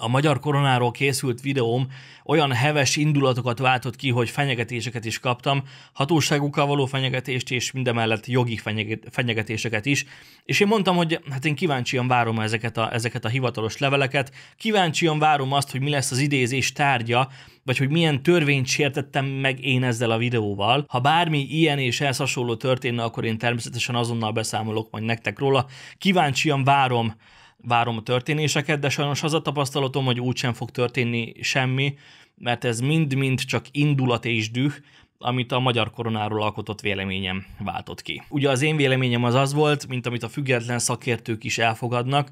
a magyar koronáról készült videóm olyan heves indulatokat váltott ki, hogy fenyegetéseket is kaptam, hatóságukkal való fenyegetést és mindemellett jogi fenyegetéseket is. És én mondtam, hogy hát én kíváncsian várom ezeket a, ezeket a hivatalos leveleket, kíváncsian várom azt, hogy mi lesz az idézés tárgya, vagy hogy milyen törvényt sértettem meg én ezzel a videóval. Ha bármi ilyen és ehhez hasonló történne, akkor én természetesen azonnal beszámolok majd nektek róla. Kíváncsian várom várom a történéseket, de sajnos az a tapasztalatom, hogy úgysem fog történni semmi, mert ez mind-mind csak indulat és düh, amit a magyar koronáról alkotott véleményem váltott ki. Ugye az én véleményem az az volt, mint amit a független szakértők is elfogadnak,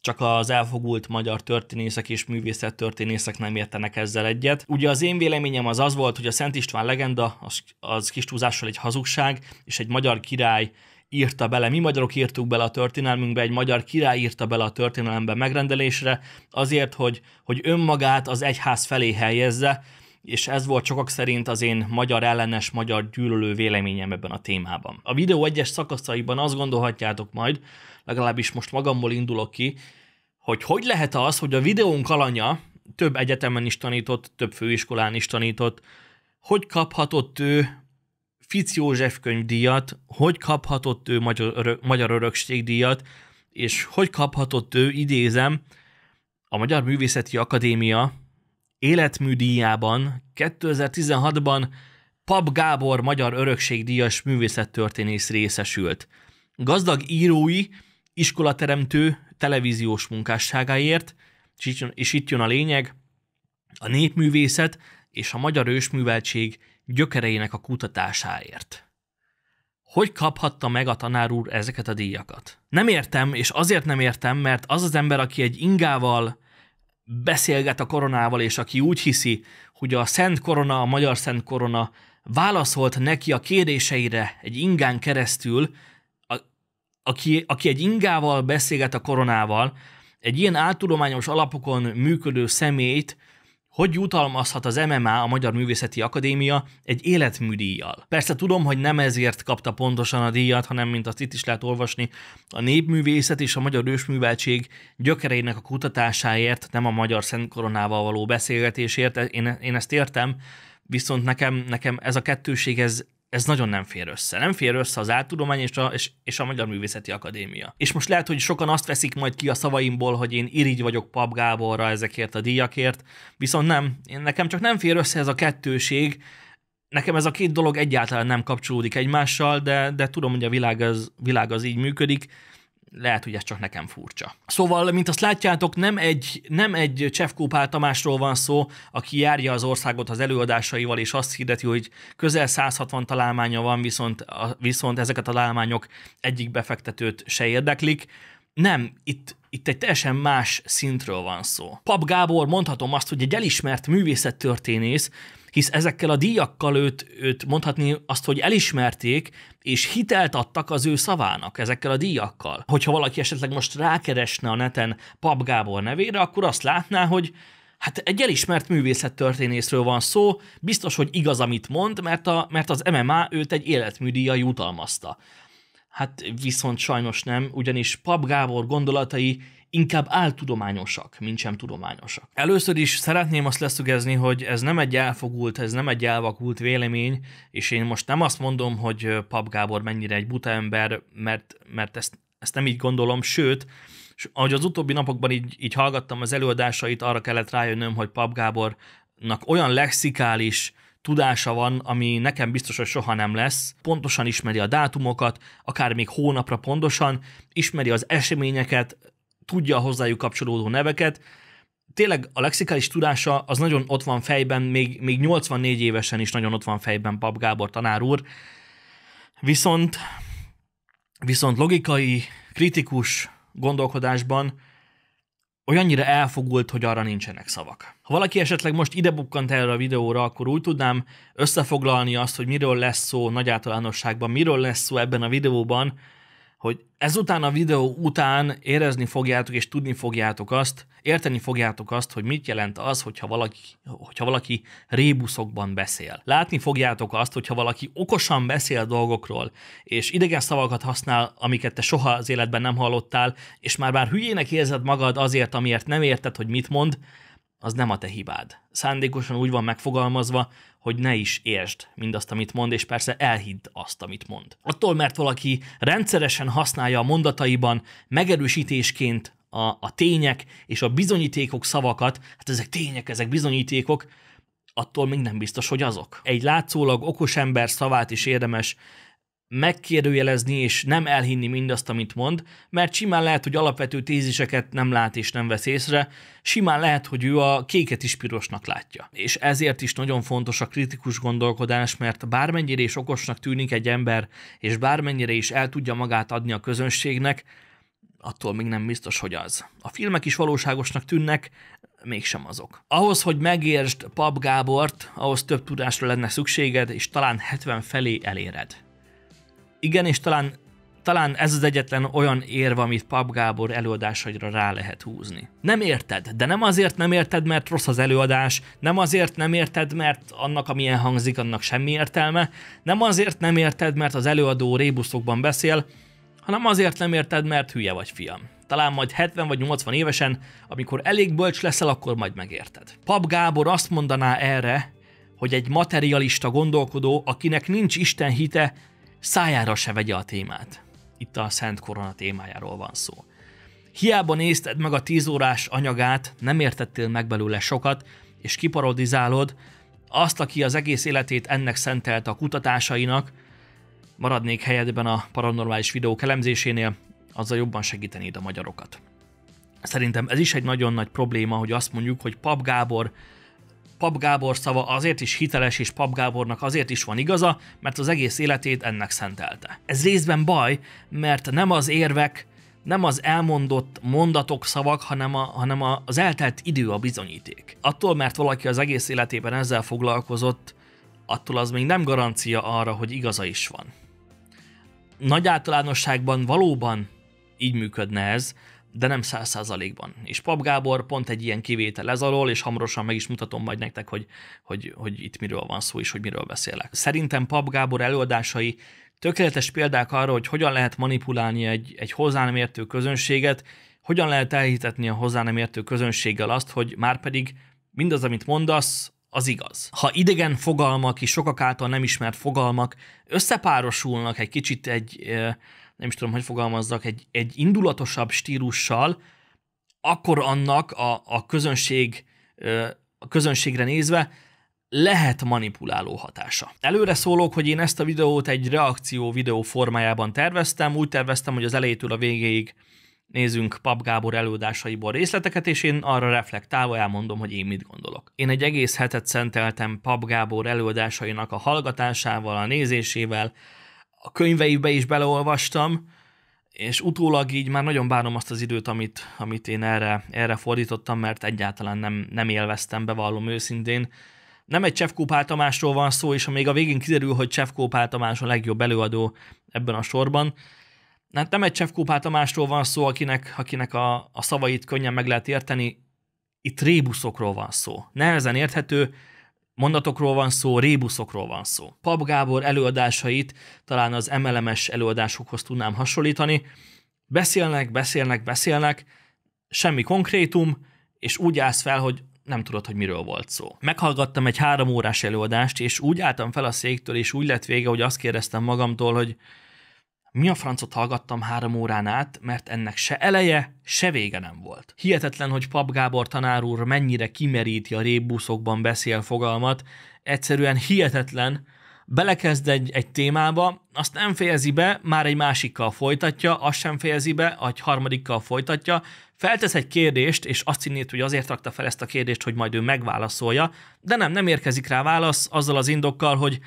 csak az elfogult magyar történészek és művészettörténészek nem értenek ezzel egyet. Ugye az én véleményem az az volt, hogy a Szent István legenda az, az kis túlzással egy hazugság, és egy magyar király írta bele, mi magyarok írtuk bele a történelmünkbe, egy magyar király írta bele a történelembe megrendelésre, azért, hogy, hogy önmagát az egyház felé helyezze, és ez volt sokak szerint az én magyar ellenes, magyar gyűlölő véleményem ebben a témában. A videó egyes szakaszaiban azt gondolhatjátok majd, legalábbis most magamból indulok ki, hogy hogy lehet az, hogy a videónk alanya több egyetemen is tanított, több főiskolán is tanított, hogy kaphatott ő Fic József könyvdíjat, hogy kaphatott ő magyar, magyar örökségdíjat, és hogy kaphatott ő, idézem, a Magyar Művészeti Akadémia életműdíjában 2016-ban Pap Gábor magyar örökségdíjas művészettörténész részesült. Gazdag írói, iskolateremtő, televíziós munkásságáért, és itt jön a lényeg, a népművészet és a magyar ősműveltség gyökereinek a kutatásáért. Hogy kaphatta meg a tanár úr ezeket a díjakat? Nem értem, és azért nem értem, mert az az ember, aki egy ingával beszélget a koronával, és aki úgy hiszi, hogy a Szent Korona, a Magyar Szent Korona válaszolt neki a kérdéseire egy ingán keresztül, a, aki, aki egy ingával beszélget a koronával, egy ilyen áltudományos alapokon működő személyt hogy jutalmazhat az MMA, a Magyar Művészeti Akadémia egy életműdíjjal? Persze tudom, hogy nem ezért kapta pontosan a díjat, hanem mint azt itt is lehet olvasni, a népművészet és a magyar ősműveltség gyökereinek a kutatásáért, nem a magyar Szent Koronával való beszélgetésért, én, én ezt értem, viszont nekem, nekem ez a kettőség, ez, ez nagyon nem fér össze. Nem fér össze az áltudomány és a, és, és a Magyar Művészeti Akadémia. És most lehet, hogy sokan azt veszik majd ki a szavaimból, hogy én irigy vagyok Pap Gáborra ezekért a díjakért, viszont nem, én, nekem csak nem fér össze ez a kettőség, nekem ez a két dolog egyáltalán nem kapcsolódik egymással, de, de tudom, hogy a világ az, világ az így működik, lehet, hogy ez csak nekem furcsa. Szóval, mint azt látjátok, nem egy, nem egy Csefkó Pál Tamásról van szó, aki járja az országot az előadásaival, és azt hirdeti, hogy közel 160 találmánya van, viszont, viszont ezek a találmányok egyik befektetőt se érdeklik. Nem, itt, itt egy teljesen más szintről van szó. Pap Gábor mondhatom azt, hogy egy elismert művészettörténész, hisz ezekkel a díjakkal őt, őt mondhatni azt, hogy elismerték, és hitelt adtak az ő szavának ezekkel a díjakkal. Hogyha valaki esetleg most rákeresne a neten Pap Gábor nevére, akkor azt látná, hogy Hát egy elismert művészettörténészről van szó, biztos, hogy igaz, amit mond, mert, a, mert az MMA őt egy életműdíja jutalmazta. Hát viszont sajnos nem, ugyanis Pap Gábor gondolatai inkább áltudományosak, mint sem tudományosak. Először is szeretném azt leszögezni, hogy ez nem egy elfogult, ez nem egy elvakult vélemény, és én most nem azt mondom, hogy Pap Gábor mennyire egy buta ember, mert, mert ezt, ezt nem így gondolom, sőt, és ahogy az utóbbi napokban így, így hallgattam az előadásait, arra kellett rájönnöm, hogy Pap Gábornak olyan lexikális tudása van, ami nekem biztos, hogy soha nem lesz. Pontosan ismeri a dátumokat, akár még hónapra pontosan, ismeri az eseményeket, tudja a hozzájuk kapcsolódó neveket. Tényleg a lexikális tudása az nagyon ott van fejben, még, még 84 évesen is nagyon ott van fejben Pap Gábor tanár úr. Viszont, viszont logikai, kritikus gondolkodásban olyannyira elfogult, hogy arra nincsenek szavak. Ha valaki esetleg most ide bukkant erre a videóra, akkor úgy tudnám összefoglalni azt, hogy miről lesz szó nagy általánosságban, miről lesz szó ebben a videóban, hogy ezután a videó után érezni fogjátok és tudni fogjátok azt, érteni fogjátok azt, hogy mit jelent az, hogyha valaki, hogyha valaki rébuszokban beszél. Látni fogjátok azt, hogyha valaki okosan beszél dolgokról, és idegen szavakat használ, amiket te soha az életben nem hallottál, és már bár hülyének érzed magad azért, amiért nem érted, hogy mit mond, az nem a te hibád. Szándékosan úgy van megfogalmazva, hogy ne is értsd mindazt, amit mond, és persze elhidd azt, amit mond. Attól, mert valaki rendszeresen használja a mondataiban megerősítésként a, a tények és a bizonyítékok szavakat, hát ezek tények, ezek bizonyítékok, attól még nem biztos, hogy azok. Egy látszólag okos ember szavát is érdemes megkérdőjelezni és nem elhinni mindazt, amit mond, mert simán lehet, hogy alapvető téziseket nem lát és nem vesz észre, simán lehet, hogy ő a kéket is pirosnak látja. És ezért is nagyon fontos a kritikus gondolkodás, mert bármennyire is okosnak tűnik egy ember, és bármennyire is el tudja magát adni a közönségnek, attól még nem biztos, hogy az. A filmek is valóságosnak tűnnek, mégsem azok. Ahhoz, hogy megértsd Pap Gábort, ahhoz több tudásra lenne szükséged, és talán 70 felé eléred igen, és talán, talán ez az egyetlen olyan érv, amit Pap Gábor előadásaira rá lehet húzni. Nem érted, de nem azért nem érted, mert rossz az előadás, nem azért nem érted, mert annak, amilyen hangzik, annak semmi értelme, nem azért nem érted, mert az előadó rébuszokban beszél, hanem azért nem érted, mert hülye vagy fiam. Talán majd 70 vagy 80 évesen, amikor elég bölcs leszel, akkor majd megérted. Pap Gábor azt mondaná erre, hogy egy materialista gondolkodó, akinek nincs Isten hite, szájára se vegye a témát. Itt a Szent Korona témájáról van szó. Hiába nézted meg a 10 órás anyagát, nem értettél meg belőle sokat, és kiparodizálod azt, aki az egész életét ennek szentelte a kutatásainak, maradnék helyedben a paranormális videók elemzésénél, azzal jobban segítenéd a magyarokat. Szerintem ez is egy nagyon nagy probléma, hogy azt mondjuk, hogy Pap Gábor Pap Gábor szava azért is hiteles, és Pap Gábornak azért is van igaza, mert az egész életét ennek szentelte. Ez részben baj, mert nem az érvek, nem az elmondott mondatok, szavak, hanem, a, hanem a, az eltelt idő a bizonyíték. Attól, mert valaki az egész életében ezzel foglalkozott, attól az még nem garancia arra, hogy igaza is van. Nagy általánosságban valóban így működne ez, de nem száz százalékban. És Pap Gábor pont egy ilyen kivétel ez alól, és hamarosan meg is mutatom majd nektek, hogy, hogy, hogy itt miről van szó, és hogy miről beszélek. Szerintem Pap Gábor előadásai tökéletes példák arra, hogy hogyan lehet manipulálni egy, egy hozzá nem értő közönséget, hogyan lehet elhitetni a hozzá nem értő közönséggel azt, hogy már pedig mindaz, amit mondasz, az igaz. Ha idegen fogalmak és sokak által nem ismert fogalmak összepárosulnak egy kicsit egy nem is tudom, hogy fogalmazzak, egy, egy indulatosabb stílussal, akkor annak a, a közönség a közönségre nézve lehet manipuláló hatása. Előre szólok, hogy én ezt a videót egy reakció videó formájában terveztem, úgy terveztem, hogy az elejétől a végéig nézzünk Pap Gábor előadásaiból részleteket, és én arra reflektálva elmondom, hogy én mit gondolok. Én egy egész hetet szenteltem Pap Gábor előadásainak a hallgatásával, a nézésével, a könyveibe is beleolvastam, és utólag így már nagyon bánom azt az időt, amit, amit én erre, erre fordítottam, mert egyáltalán nem, nem élveztem, bevallom őszintén. Nem egy Csefkó Pál Tamásról van szó, és ha még a végén kiderül, hogy Csefkó Pál Tamás a legjobb előadó ebben a sorban, hát nem egy Csefkó Pál Tamásról van szó, akinek, akinek a, a szavait könnyen meg lehet érteni, itt rébuszokról van szó. Nehezen érthető, Mondatokról van szó, rébuszokról van szó. Pap Gábor előadásait talán az MLMS előadásokhoz tudnám hasonlítani. Beszélnek, beszélnek, beszélnek, semmi konkrétum, és úgy állsz fel, hogy nem tudod, hogy miről volt szó. Meghallgattam egy három órás előadást, és úgy álltam fel a széktől, és úgy lett vége, hogy azt kérdeztem magamtól, hogy mi a francot hallgattam három órán át, mert ennek se eleje, se vége nem volt. Hihetetlen, hogy Pap Gábor tanár úr mennyire kimeríti a rébuszokban beszél fogalmat, egyszerűen hihetetlen, belekezd egy, egy témába, azt nem fejezi be, már egy másikkal folytatja, azt sem fejezi be, egy harmadikkal folytatja, feltesz egy kérdést, és azt hinnéd, hogy azért rakta fel ezt a kérdést, hogy majd ő megválaszolja, de nem, nem érkezik rá válasz azzal az indokkal, hogy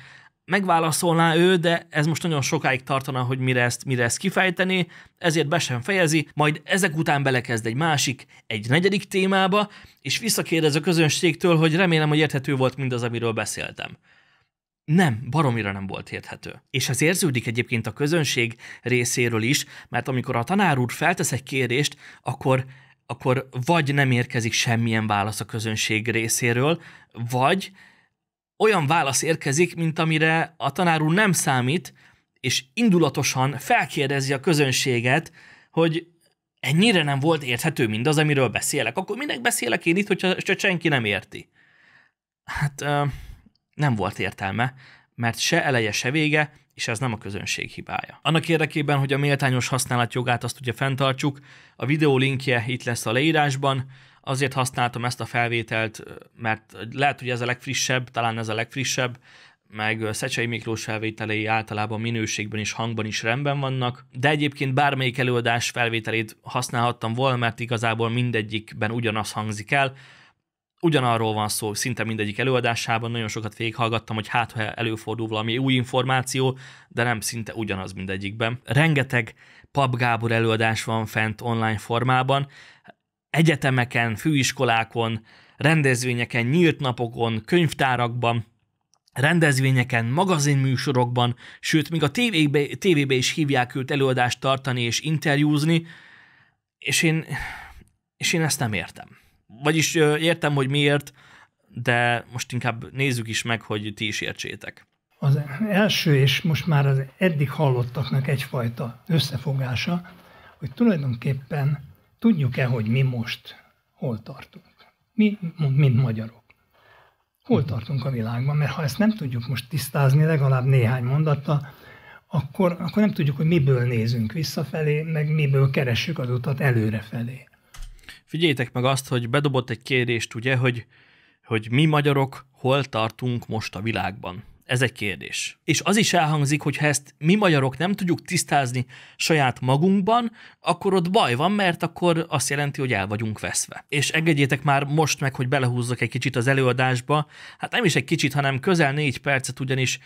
megválaszolná ő, de ez most nagyon sokáig tartana, hogy mire ezt, mire ezt kifejteni, ezért be sem fejezi, majd ezek után belekezd egy másik, egy negyedik témába, és visszakérdez a közönségtől, hogy remélem, hogy érthető volt mindaz, amiről beszéltem. Nem, baromira nem volt érthető. És ez érződik egyébként a közönség részéről is, mert amikor a tanár úr feltesz egy kérést, akkor akkor vagy nem érkezik semmilyen válasz a közönség részéről, vagy olyan válasz érkezik, mint amire a tanár úr nem számít, és indulatosan felkérdezi a közönséget, hogy ennyire nem volt érthető mindaz, amiről beszélek. Akkor minek beszélek én itt, hogyha senki nem érti? Hát ö, nem volt értelme, mert se eleje, se vége, és ez nem a közönség hibája. Annak érdekében, hogy a méltányos használat jogát azt ugye fenntartsuk, a videó linkje itt lesz a leírásban, Azért használtam ezt a felvételt, mert lehet, hogy ez a legfrissebb, talán ez a legfrissebb, meg Szecsei Miklós felvételei általában minőségben és hangban is rendben vannak, de egyébként bármelyik előadás felvételét használhattam volna, mert igazából mindegyikben ugyanaz hangzik el, ugyanarról van szó szinte mindegyik előadásában, nagyon sokat végighallgattam, hogy hát, ha előfordul valami új információ, de nem szinte ugyanaz mindegyikben. Rengeteg Pap Gábor előadás van fent online formában, egyetemeken, főiskolákon, rendezvényeken, nyílt napokon, könyvtárakban, rendezvényeken, magazinműsorokban, sőt, még a tévébe, tévébe is hívják őt előadást tartani és interjúzni, és én, és én ezt nem értem. Vagyis értem, hogy miért, de most inkább nézzük is meg, hogy ti is értsétek. Az első és most már az eddig hallottaknak egyfajta összefogása, hogy tulajdonképpen tudjuk-e, hogy mi most hol tartunk? Mi, mint magyarok. Hol tartunk a világban? Mert ha ezt nem tudjuk most tisztázni legalább néhány mondattal, akkor, akkor nem tudjuk, hogy miből nézünk visszafelé, meg miből keressük az utat előrefelé. Figyeljétek meg azt, hogy bedobott egy kérést, ugye, hogy, hogy mi magyarok hol tartunk most a világban. Ez egy kérdés. És az is elhangzik, hogy ha ezt mi magyarok nem tudjuk tisztázni saját magunkban, akkor ott baj van, mert akkor azt jelenti, hogy el vagyunk veszve. És engedjétek már most meg, hogy belehúzzak egy kicsit az előadásba. Hát nem is egy kicsit, hanem közel négy percet ugyanis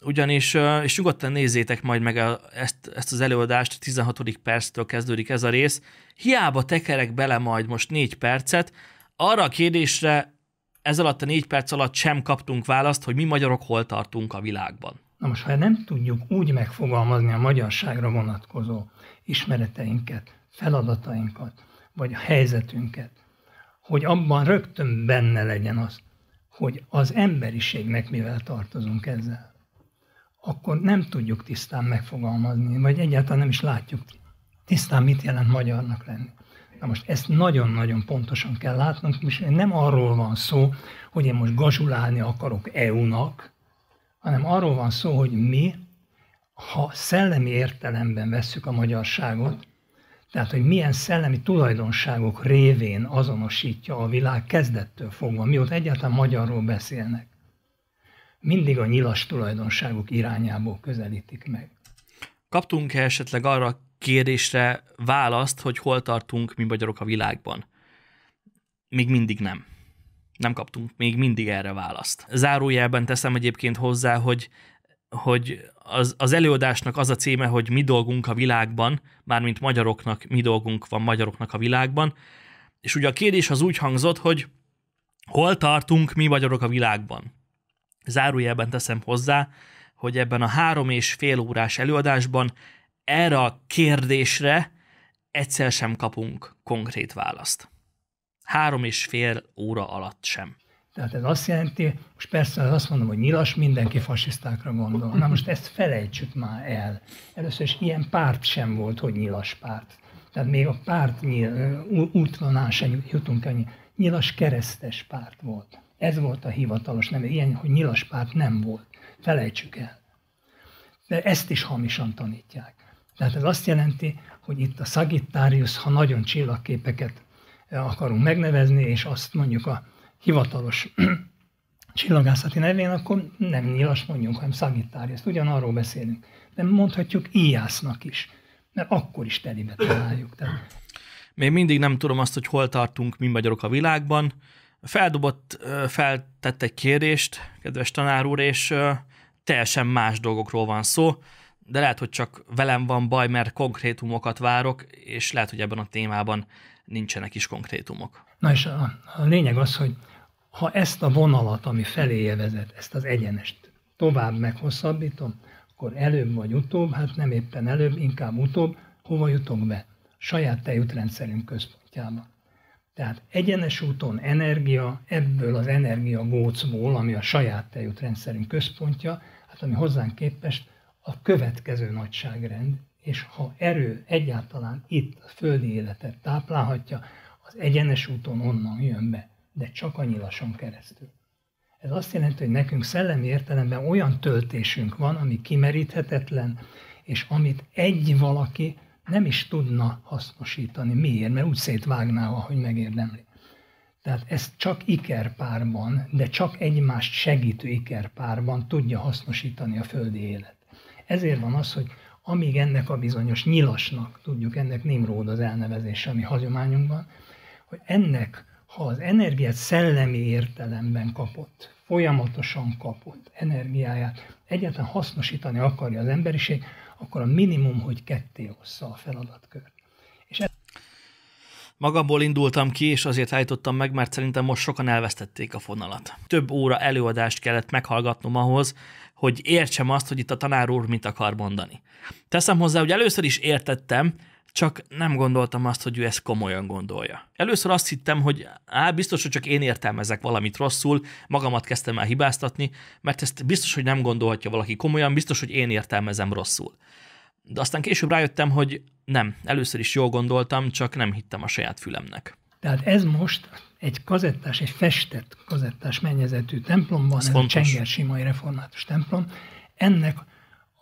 ugyanis, és nyugodtan nézzétek majd meg a, ezt, ezt az előadást, 16. perctől kezdődik ez a rész, hiába tekerek bele majd most négy percet, arra a kérdésre ez alatt a négy perc alatt sem kaptunk választ, hogy mi magyarok hol tartunk a világban. Na most, ha nem tudjuk úgy megfogalmazni a magyarságra vonatkozó ismereteinket, feladatainkat, vagy a helyzetünket, hogy abban rögtön benne legyen az, hogy az emberiségnek mivel tartozunk ezzel, akkor nem tudjuk tisztán megfogalmazni, vagy egyáltalán nem is látjuk tisztán, mit jelent magyarnak lenni. Na most ezt nagyon-nagyon pontosan kell látnunk, és nem arról van szó, hogy én most gazsulálni akarok EU-nak, hanem arról van szó, hogy mi, ha szellemi értelemben vesszük a magyarságot, tehát, hogy milyen szellemi tulajdonságok révén azonosítja a világ kezdettől fogva, mióta egyáltalán magyarról beszélnek. Mindig a nyilas tulajdonságok irányából közelítik meg. Kaptunk-e esetleg arra kérdésre választ, hogy hol tartunk mi magyarok a világban. Még mindig nem. Nem kaptunk még mindig erre választ. Zárójelben teszem egyébként hozzá, hogy hogy az, az előadásnak az a címe, hogy mi dolgunk a világban, mármint magyaroknak mi dolgunk van magyaroknak a világban, és ugye a kérdés az úgy hangzott, hogy hol tartunk mi magyarok a világban. Zárójelben teszem hozzá, hogy ebben a három és fél órás előadásban erre a kérdésre egyszer sem kapunk konkrét választ. Három és fél óra alatt sem. Tehát ez azt jelenti, most persze azt mondom, hogy nyilas, mindenki fasisztákra gondol. Na most ezt felejtsük már el. Először is ilyen párt sem volt, hogy nyilas párt. Tehát még a párt nyil, útvonal sem jutunk ennyi. Nyilas keresztes párt volt. Ez volt a hivatalos nem Ilyen, hogy nyilas párt nem volt. Felejtsük el. De ezt is hamisan tanítják. Tehát ez azt jelenti, hogy itt a Sagittarius, ha nagyon csillagképeket eh, akarunk megnevezni, és azt mondjuk a hivatalos csillagászati nevén, akkor nem nyilas mondjuk, hanem Sagittarius. Ugyanarról beszélünk. De mondhatjuk íjásznak is, mert akkor is telibe találjuk. Tehát... Még mindig nem tudom azt, hogy hol tartunk mi magyarok a világban. Feldobott, eh, feltett egy kérdést, kedves tanár úr, és eh, teljesen más dolgokról van szó de lehet, hogy csak velem van baj, mert konkrétumokat várok, és lehet, hogy ebben a témában nincsenek is konkrétumok. Na és a, a lényeg az, hogy ha ezt a vonalat, ami feléje vezet, ezt az egyenest tovább meghosszabbítom, akkor előbb vagy utóbb, hát nem éppen előbb, inkább utóbb, hova jutok be? Saját tejútrendszerünk központjába. Tehát egyenes úton energia, ebből az energia gócból, ami a saját tejútrendszerünk központja, hát ami hozzánk képest a következő nagyságrend, és ha erő egyáltalán itt a földi életet táplálhatja, az egyenes úton onnan jön be, de csak a nyilason keresztül. Ez azt jelenti, hogy nekünk szellemi értelemben olyan töltésünk van, ami kimeríthetetlen, és amit egy valaki nem is tudna hasznosítani. Miért? Mert úgy szétvágná, hogy megérdemli. Tehát ez csak ikerpárban, de csak egymást segítő ikerpárban tudja hasznosítani a földi élet. Ezért van az, hogy amíg ennek a bizonyos nyilasnak, tudjuk ennek Nimród az elnevezése, ami hagyományunkban, hogy ennek, ha az energiát szellemi értelemben kapott, folyamatosan kapott energiáját, egyáltalán hasznosítani akarja az emberiség, akkor a minimum, hogy ketté ossza a feladatkört. És ez... Magamból indultam ki, és azért állítottam meg, mert szerintem most sokan elvesztették a fonalat. Több óra előadást kellett meghallgatnom ahhoz, hogy értsem azt, hogy itt a tanár úr mit akar mondani. Teszem hozzá, hogy először is értettem, csak nem gondoltam azt, hogy ő ezt komolyan gondolja. Először azt hittem, hogy á, biztos, hogy csak én értelmezek valamit rosszul, magamat kezdtem el hibáztatni, mert ezt biztos, hogy nem gondolhatja valaki komolyan, biztos, hogy én értelmezem rosszul. De aztán később rájöttem, hogy nem, először is jól gondoltam, csak nem hittem a saját fülemnek. Tehát ez most egy kazettás, egy festett kazettás mennyezetű templom van, ez, ez Csenger Simai Református templom, ennek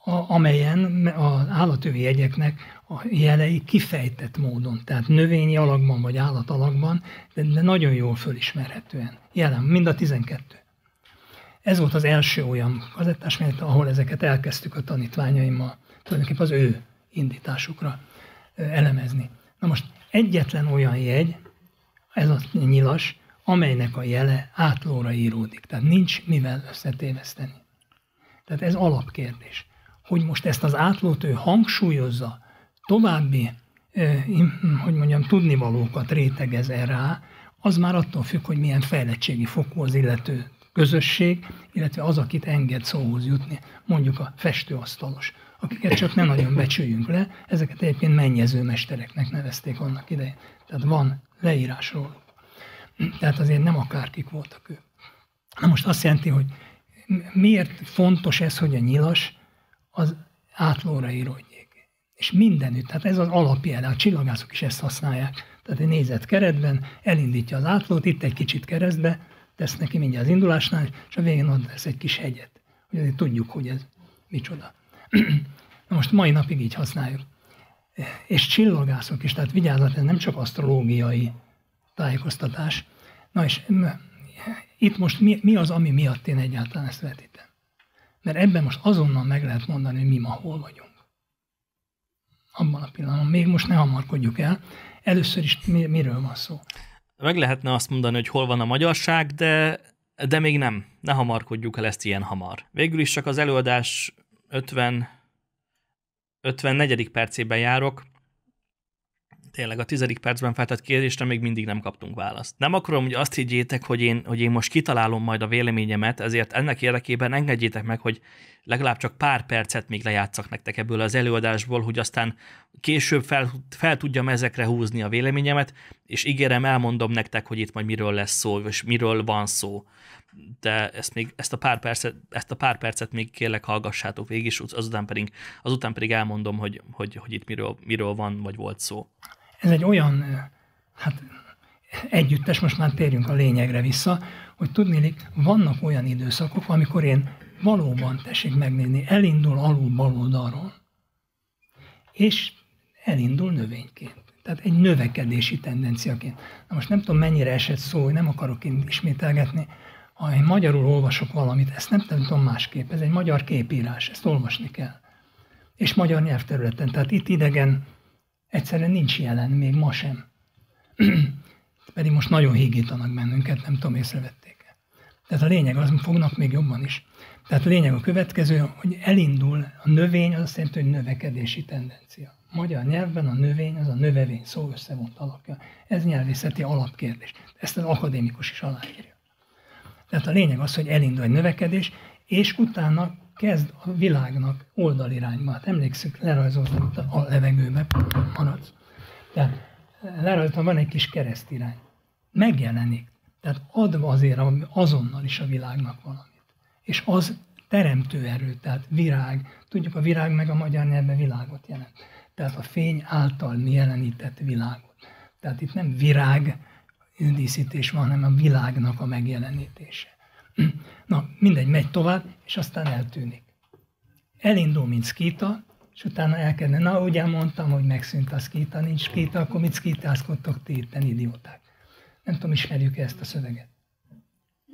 a, amelyen az állatővi jegyeknek a jelei kifejtett módon, tehát növényi alakban vagy állatalakban, de, de nagyon jól fölismerhetően jelen, mind a 12. Ez volt az első olyan kazettás, mert ahol ezeket elkezdtük a tanítványaimmal, tulajdonképpen az ő indításukra elemezni. Na most egyetlen olyan jegy, ez a nyilas, amelynek a jele átlóra íródik. Tehát nincs mivel összetéveszteni. Tehát ez alapkérdés. Hogy most ezt az átlót ő hangsúlyozza, további, hogy mondjam, tudnivalókat rétegez -e rá, az már attól függ, hogy milyen fejlettségi fokú az illető közösség, illetve az, akit enged szóhoz jutni, mondjuk a festőasztalos akiket csak nem nagyon becsüljünk le, ezeket egyébként mennyezőmestereknek nevezték annak idején. Tehát van leírásról. Tehát azért nem akárkik voltak ők. Na most azt jelenti, hogy miért fontos ez, hogy a nyilas az átlóra íródjék. És mindenütt, tehát ez az alapjel, a csillagászok is ezt használják. Tehát egy nézett keretben elindítja az átlót, itt egy kicsit keresztbe, tesz neki mindjárt az indulásnál, és a végén ad lesz egy kis hegyet. Hogy azért tudjuk, hogy ez micsoda. Na most mai napig így használjuk. És csillagászok is, tehát vigyázat, ez nem csak asztrológiai tájékoztatás. Na és itt most mi, mi az, ami miatt én egyáltalán ezt vetítem? Mert ebben most azonnal meg lehet mondani, hogy mi ma hol vagyunk. Abban a pillanatban. Még most ne hamarkodjuk el. Először is mi, miről van szó? Meg lehetne azt mondani, hogy hol van a magyarság, de de még nem, ne hamarkodjuk el ezt ilyen hamar. Végül is csak az előadás 50, 54. percében járok, tényleg a tizedik percben feltett kérdésre még mindig nem kaptunk választ. Nem akarom, hogy azt higgyétek, hogy én, hogy én most kitalálom majd a véleményemet, ezért ennek érdekében engedjétek meg, hogy legalább csak pár percet még lejátszak nektek ebből az előadásból, hogy aztán később fel, fel tudjam ezekre húzni a véleményemet, és ígérem, elmondom nektek, hogy itt majd miről lesz szó, és miről van szó de ezt, még, ezt, a pár percet, ezt a pár percet még kérlek hallgassátok végig, és azután pedig, azután pedig elmondom, hogy, hogy, hogy itt miről, miről van, vagy volt szó. Ez egy olyan, hát együttes, most már térjünk a lényegre vissza, hogy tudnélik, vannak olyan időszakok, amikor én valóban, tessék megnézni, elindul alul baloldalról, és elindul növényként. Tehát egy növekedési tendenciaként. Na most nem tudom, mennyire esett szó, nem akarok ismételgetni, ha én magyarul olvasok valamit, ezt nem, nem tudom másképp, ez egy magyar képírás, ezt olvasni kell. És magyar nyelvterületen, tehát itt idegen egyszerűen nincs jelen, még ma sem. Pedig most nagyon hígítanak bennünket, nem tudom, észrevették -e. Tehát a lényeg, az fognak még jobban is. Tehát a lényeg a következő, hogy elindul a növény, az azt jelenti, hogy növekedési tendencia. Magyar nyelvben a növény az a növevény szó összevont alakja. Ez nyelvészeti alapkérdés. Ezt az akadémikus is aláírja. Tehát a lényeg az, hogy elindul egy növekedés, és utána kezd a világnak oldalirányba. Hát emlékszük, lerajzoltam a levegőbe maradsz. Tehát eh, lerajzoltam, van egy kis keresztirány. Megjelenik. Tehát ad azért azonnal is a világnak valamit. És az teremtő erő, tehát virág. Tudjuk, a virág meg a magyar nyelvben világot jelent. Tehát a fény által mi jelenített világot. Tehát itt nem virág, díszítés van, hanem a világnak a megjelenítése. Na, mindegy, megy tovább, és aztán eltűnik. Elindul, mint szkíta, és utána elkezdne, Na, ugye mondtam, hogy megszűnt a szkíta, nincs szkíta, akkor mit szkítázkodtok ti itten, idióták? Nem tudom, ismerjük -e ezt a szöveget?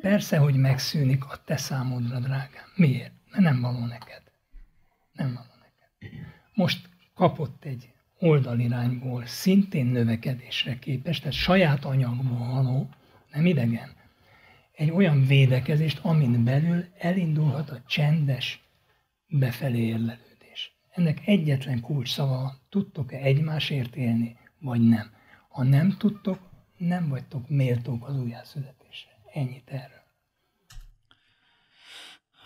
Persze, hogy megszűnik a te számodra, drágám. Miért? Mert nem való neked. Nem való neked. Most kapott egy oldalirányból szintén növekedésre képes, tehát saját anyagból való, nem idegen, egy olyan védekezést, amin belül elindulhat a csendes befelé érlelődés. Ennek egyetlen kulcs szava van, tudtok-e egymásért élni, vagy nem. Ha nem tudtok, nem vagytok méltók az újjászületésre. Ennyit erről.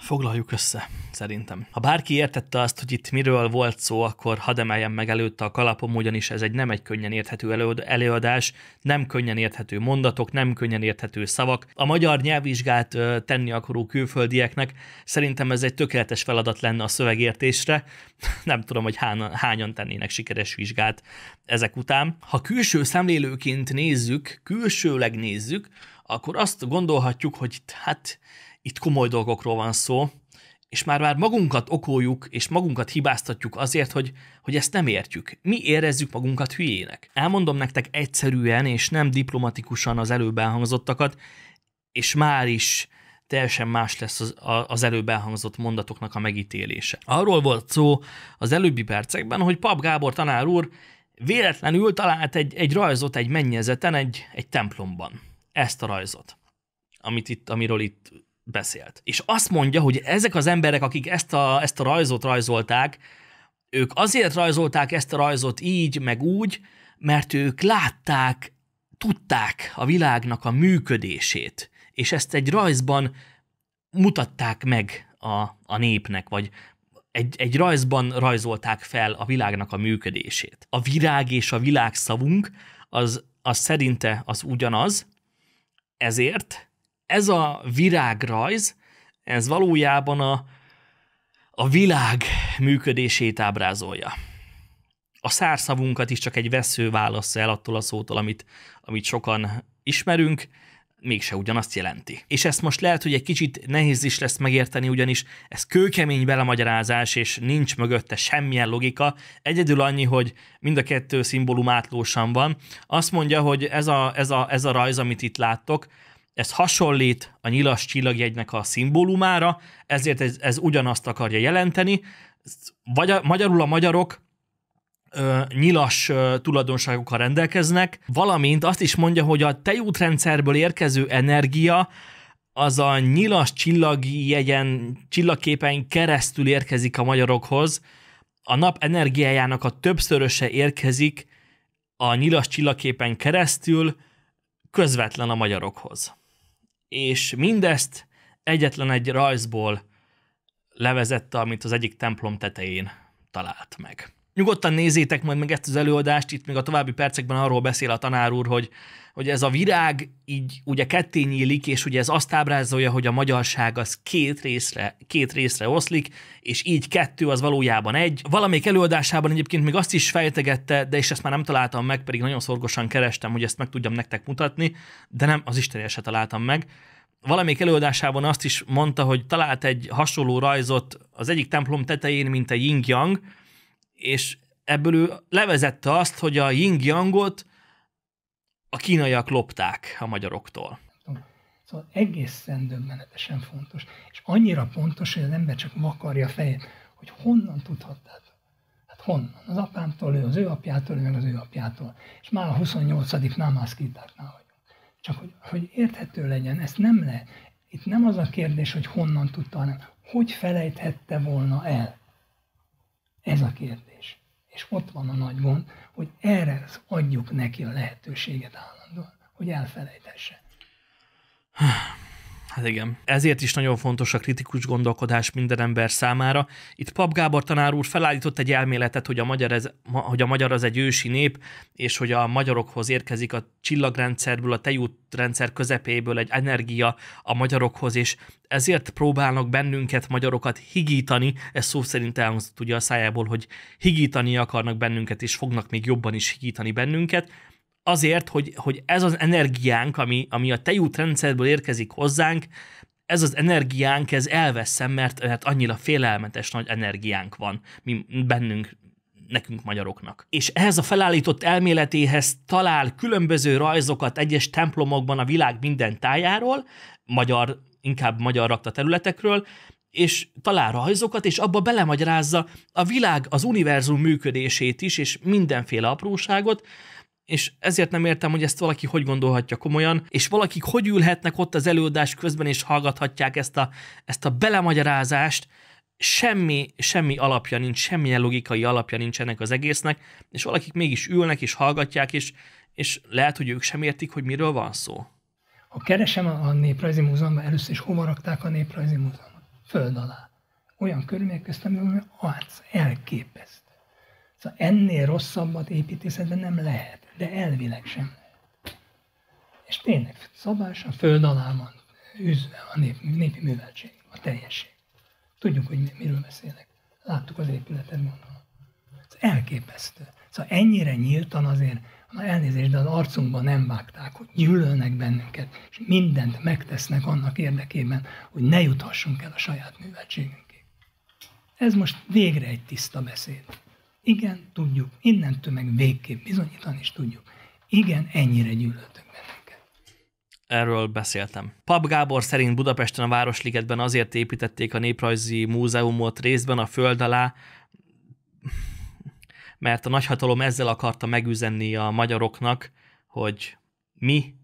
Foglaljuk össze, szerintem. Ha bárki értette azt, hogy itt miről volt szó, akkor hadd emeljem meg előtte a kalapom, ugyanis ez egy nem egy könnyen érthető előadás, nem könnyen érthető mondatok, nem könnyen érthető szavak. A magyar nyelvvizsgát tenni akaró külföldieknek szerintem ez egy tökéletes feladat lenne a szövegértésre. Nem tudom, hogy hányan, hányan tennének sikeres vizsgát ezek után. Ha külső szemlélőként nézzük, külsőleg nézzük, akkor azt gondolhatjuk, hogy hát itt komoly dolgokról van szó, és már már magunkat okoljuk, és magunkat hibáztatjuk azért, hogy, hogy ezt nem értjük. Mi érezzük magunkat hülyének. Elmondom nektek egyszerűen és nem diplomatikusan az előbb elhangzottakat, és már is teljesen más lesz az, az előbb elhangzott mondatoknak a megítélése. Arról volt szó az előbbi percekben, hogy Pap Gábor tanár úr véletlenül talált egy, egy rajzot egy mennyezeten, egy, egy templomban. Ezt a rajzot, amit itt, amiről itt beszélt. És azt mondja, hogy ezek az emberek, akik ezt a, ezt a rajzot rajzolták, ők azért rajzolták ezt a rajzot így, meg úgy, mert ők látták, tudták a világnak a működését, és ezt egy rajzban mutatták meg a, a népnek, vagy egy, egy rajzban rajzolták fel a világnak a működését. A virág és a világszavunk az, az szerinte az ugyanaz, ezért ez a virágrajz, ez valójában a, a világ működését ábrázolja. A szárszavunkat is csak egy vesző válasz el attól a szótól, amit, amit sokan ismerünk, mégse ugyanazt jelenti. És ezt most lehet, hogy egy kicsit nehéz is lesz megérteni, ugyanis ez kőkemény belemagyarázás, és nincs mögötte semmilyen logika. Egyedül annyi, hogy mind a kettő szimbólum átlósan van. Azt mondja, hogy ez a, ez a, ez a rajz, amit itt láttok, ez hasonlít a nyilas csillagjegynek a szimbólumára, ezért ez, ez ugyanazt akarja jelenteni. Vagy a, magyarul a magyarok ö, nyilas ö, tulajdonságokkal rendelkeznek, valamint azt is mondja, hogy a tejútrendszerből érkező energia az a nyilas csillagjegyen, csillagképen keresztül érkezik a magyarokhoz, a nap energiájának a többszöröse érkezik a nyilas csillagképen keresztül, közvetlen a magyarokhoz és mindezt egyetlen egy rajzból levezette, amit az egyik templom tetején talált meg. Nyugodtan nézzétek majd meg ezt az előadást, itt még a további percekben arról beszél a tanár úr, hogy, hogy ez a virág így ugye ketté nyílik, és ugye ez azt ábrázolja, hogy a magyarság az két részre, két részre oszlik, és így kettő az valójában egy. Valamelyik előadásában egyébként még azt is fejtegette, de és ezt már nem találtam meg, pedig nagyon szorgosan kerestem, hogy ezt meg tudjam nektek mutatni, de nem, az Isten se találtam meg valamelyik előadásában azt is mondta, hogy talált egy hasonló rajzot az egyik templom tetején, mint egy yin-yang, és ebből ő levezette azt, hogy a ying yangot a kínaiak lopták a magyaroktól. Szóval egészen döbbenetesen fontos. És annyira pontos, hogy az ember csak vakarja a fejét, hogy honnan tudhattad? Hát honnan? Az apámtól, ő az ő apjától, meg az ő apjától. És már a 28. námászkítáknál vagyunk. Csak hogy, hogy érthető legyen, ezt nem lehet. Itt nem az a kérdés, hogy honnan tudta, hanem hogy felejthette volna el. Ez a kérdés. És ott van a nagy gond, hogy erre adjuk neki a lehetőséget állandóan, hogy elfelejtesse. Hát igen. Ezért is nagyon fontos a kritikus gondolkodás minden ember számára. Itt Pap Gábor tanár úr felállított egy elméletet, hogy a magyar, ez, ma, hogy a magyar az egy ősi nép, és hogy a magyarokhoz érkezik a csillagrendszerből, a tejútrendszer közepéből egy energia a magyarokhoz, és ezért próbálnak bennünket, magyarokat higítani, ez szó szerint elhangzott ugye a szájából, hogy higítani akarnak bennünket, és fognak még jobban is higítani bennünket, azért, hogy, hogy ez az energiánk, ami, ami a tejútrendszerből érkezik hozzánk, ez az energiánk, ez elveszem, mert, mert annyira félelmetes nagy energiánk van mi, bennünk, nekünk magyaroknak. És ehhez a felállított elméletéhez talál különböző rajzokat egyes templomokban a világ minden tájáról, magyar, inkább magyar rakta területekről, és talál rajzokat, és abba belemagyarázza a világ, az univerzum működését is, és mindenféle apróságot, és ezért nem értem, hogy ezt valaki hogy gondolhatja komolyan, és valakik hogy ülhetnek ott az előadás közben, és hallgathatják ezt a, ezt a belemagyarázást, semmi, semmi alapja nincs, semmilyen logikai alapja nincs ennek az egésznek, és valakik mégis ülnek és hallgatják, és, és lehet, hogy ők sem értik, hogy miről van szó. Ha keresem a Néprajzi Múzeumban, először is hova rakták a Néprajzi Múzeumot? Föld alá. Olyan körülmények köztem, hogy arc elképesztő. Szóval ennél rosszabbat építészetben nem lehet de elvileg sem lehet. És tényleg szabás a föld alá van üzve a nép, népi műveltség, a teljesség. Tudjuk, hogy miről beszélek. Láttuk az épületet, mondom. Ez elképesztő. Szóval ennyire nyíltan azért, na elnézést, de az arcunkban nem vágták, hogy gyűlölnek bennünket, és mindent megtesznek annak érdekében, hogy ne juthassunk el a saját műveltségünkig. Ez most végre egy tiszta beszéd. Igen, tudjuk. Innentől meg végképp bizonyítani is tudjuk. Igen, ennyire gyűlöltök bennünket. Erről beszéltem. Pap Gábor szerint Budapesten a Városligetben azért építették a Néprajzi Múzeumot részben a föld alá, mert a nagyhatalom ezzel akarta megüzenni a magyaroknak, hogy mi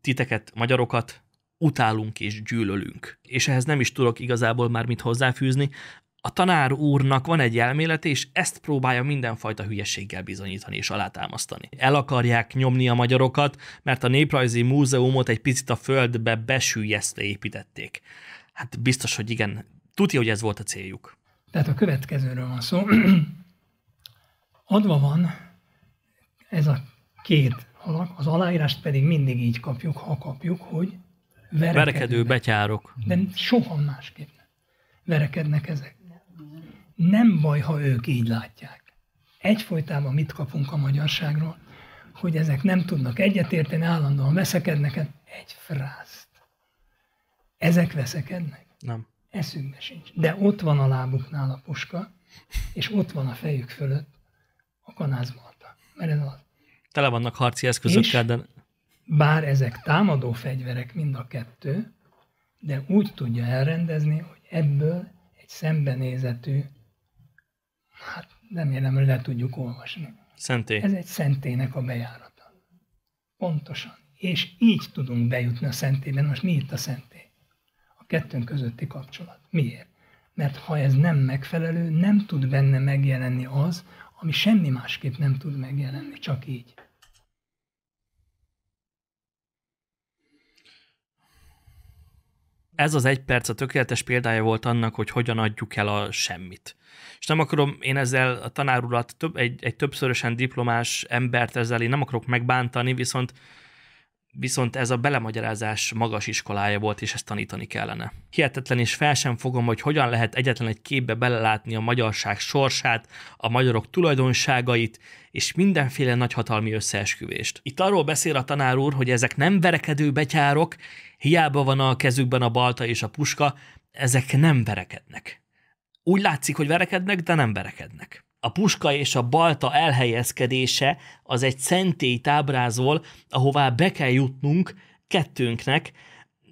titeket, magyarokat utálunk és gyűlölünk. És ehhez nem is tudok igazából már mit hozzáfűzni a tanár úrnak van egy elmélet, és ezt próbálja mindenfajta hülyeséggel bizonyítani és alátámasztani. El akarják nyomni a magyarokat, mert a Néprajzi Múzeumot egy picit a földbe besűjesztve építették. Hát biztos, hogy igen, tudja, hogy ez volt a céljuk. Tehát a következőről van szó. Adva van ez a két alak, az aláírást pedig mindig így kapjuk, ha kapjuk, hogy verekedő, verekedő betyárok. De soha másképp nem. Verekednek ezek nem baj, ha ők így látják. Egyfolytában mit kapunk a magyarságról? Hogy ezek nem tudnak egyetérteni, állandóan veszekednek, egy frászt. Ezek veszekednek? Nem. Eszünkbe sincs. De ott van a lábuknál a puska, és ott van a fejük fölött a kanázmalta. Mert ez az. Tele vannak harci eszközökkel, de... Bár ezek támadó fegyverek mind a kettő, de úgy tudja elrendezni, hogy ebből egy szembenézetű Hát remélem, hogy le tudjuk olvasni. Szentély. Ez egy szentének a bejárata. Pontosan. És így tudunk bejutni a szentélybe. Most mi itt a szentély? A kettőnk közötti kapcsolat. Miért? Mert ha ez nem megfelelő, nem tud benne megjelenni az, ami semmi másképp nem tud megjelenni, csak így. ez az egy perc a tökéletes példája volt annak, hogy hogyan adjuk el a semmit. És nem akarom én ezzel a tanárulat, több, egy, egy többszörösen diplomás embert ezzel én nem akarok megbántani, viszont viszont ez a belemagyarázás magas iskolája volt, és ezt tanítani kellene. Hihetetlen és fel sem fogom, hogy hogyan lehet egyetlen egy képbe belelátni a magyarság sorsát, a magyarok tulajdonságait, és mindenféle nagyhatalmi összeesküvést. Itt arról beszél a tanár úr, hogy ezek nem verekedő betyárok, hiába van a kezükben a balta és a puska, ezek nem verekednek. Úgy látszik, hogy verekednek, de nem verekednek a puska és a balta elhelyezkedése az egy szentélyt ábrázol, ahová be kell jutnunk kettőnknek,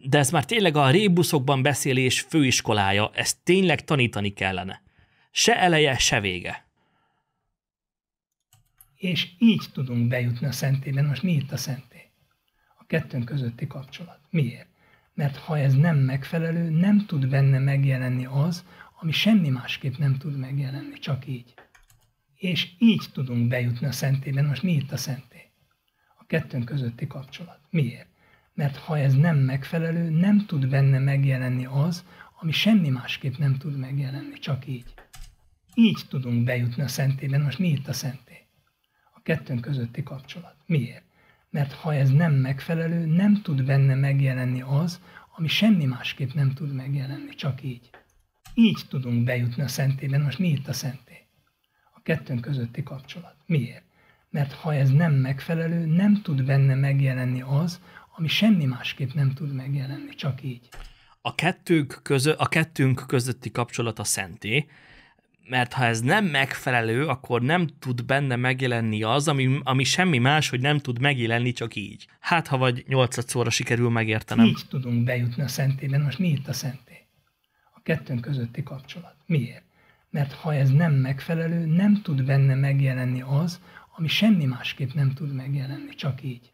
de ez már tényleg a rébuszokban beszélés főiskolája, ezt tényleg tanítani kellene. Se eleje, se vége. És így tudunk bejutni a szentélyben. Most mi itt a szentély? A kettőnk közötti kapcsolat. Miért? Mert ha ez nem megfelelő, nem tud benne megjelenni az, ami semmi másképp nem tud megjelenni, csak így és így tudunk bejutni a szentélyben. Most mi itt a szentély? A kettőnk közötti kapcsolat. Miért? Mert ha ez nem megfelelő, nem tud benne megjelenni az, ami semmi másképp nem tud megjelenni, csak így. Így tudunk bejutni a szentélyben. Most mi itt a szentély? A kettőnk közötti kapcsolat. Miért? Mert ha ez nem megfelelő, nem tud benne megjelenni az, ami semmi másképp nem tud megjelenni, csak így. Így tudunk bejutni a szentélyben. Most mi itt a szentély? kettőn kettőnk közötti kapcsolat. Miért? Mert ha ez nem megfelelő, nem tud benne megjelenni az, ami semmi másképp nem tud megjelenni, csak így. A kettőnk, közö, a kettőnk közötti kapcsolat a szenté, mert ha ez nem megfelelő, akkor nem tud benne megjelenni az, ami, ami semmi más, hogy nem tud megjelenni csak így. Hát, ha vagy 8 szóra sikerül megértenem. Így tudunk bejutni a szentében, most mi itt a szenté? A kettőnk közötti kapcsolat. Miért? mert ha ez nem megfelelő, nem tud benne megjelenni az, ami semmi másképp nem tud megjelenni, csak így.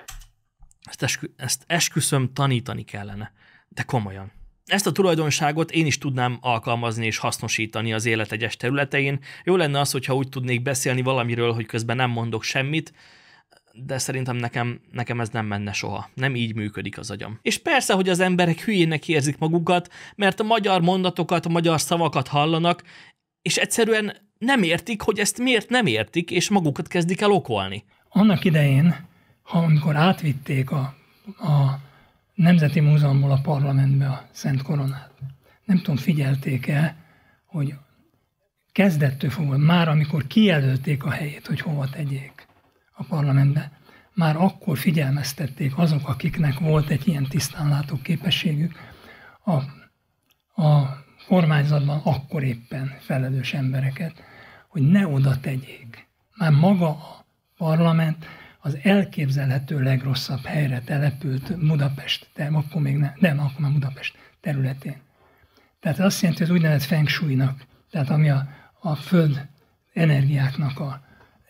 Ezt, eskü- ezt esküszöm tanítani kellene, de komolyan. Ezt a tulajdonságot én is tudnám alkalmazni és hasznosítani az élet egyes területein. Jó lenne az, hogyha úgy tudnék beszélni valamiről, hogy közben nem mondok semmit, de szerintem nekem, nekem ez nem menne soha. Nem így működik az agyam. És persze, hogy az emberek hülyének érzik magukat, mert a magyar mondatokat, a magyar szavakat hallanak, és egyszerűen nem értik, hogy ezt miért nem értik, és magukat kezdik el okolni. Annak idején, ha amikor átvitték a, a Nemzeti Múzeumból a parlamentbe a Szent Koronát, nem tudom, figyelték-e, hogy kezdettől fogva, már amikor kijelölték a helyét, hogy hova tegyék a parlamentbe, már akkor figyelmeztették azok, akiknek volt egy ilyen tisztánlátó képességük, a, a kormányzatban akkor éppen felelős embereket, hogy ne oda tegyék. Már maga a parlament az elképzelhető legrosszabb helyre települt Budapest, de akkor még nem, nem akkor már Budapest területén. Tehát azt jelenti, hogy úgynevezett feng shui-nak, tehát ami a, a föld energiáknak a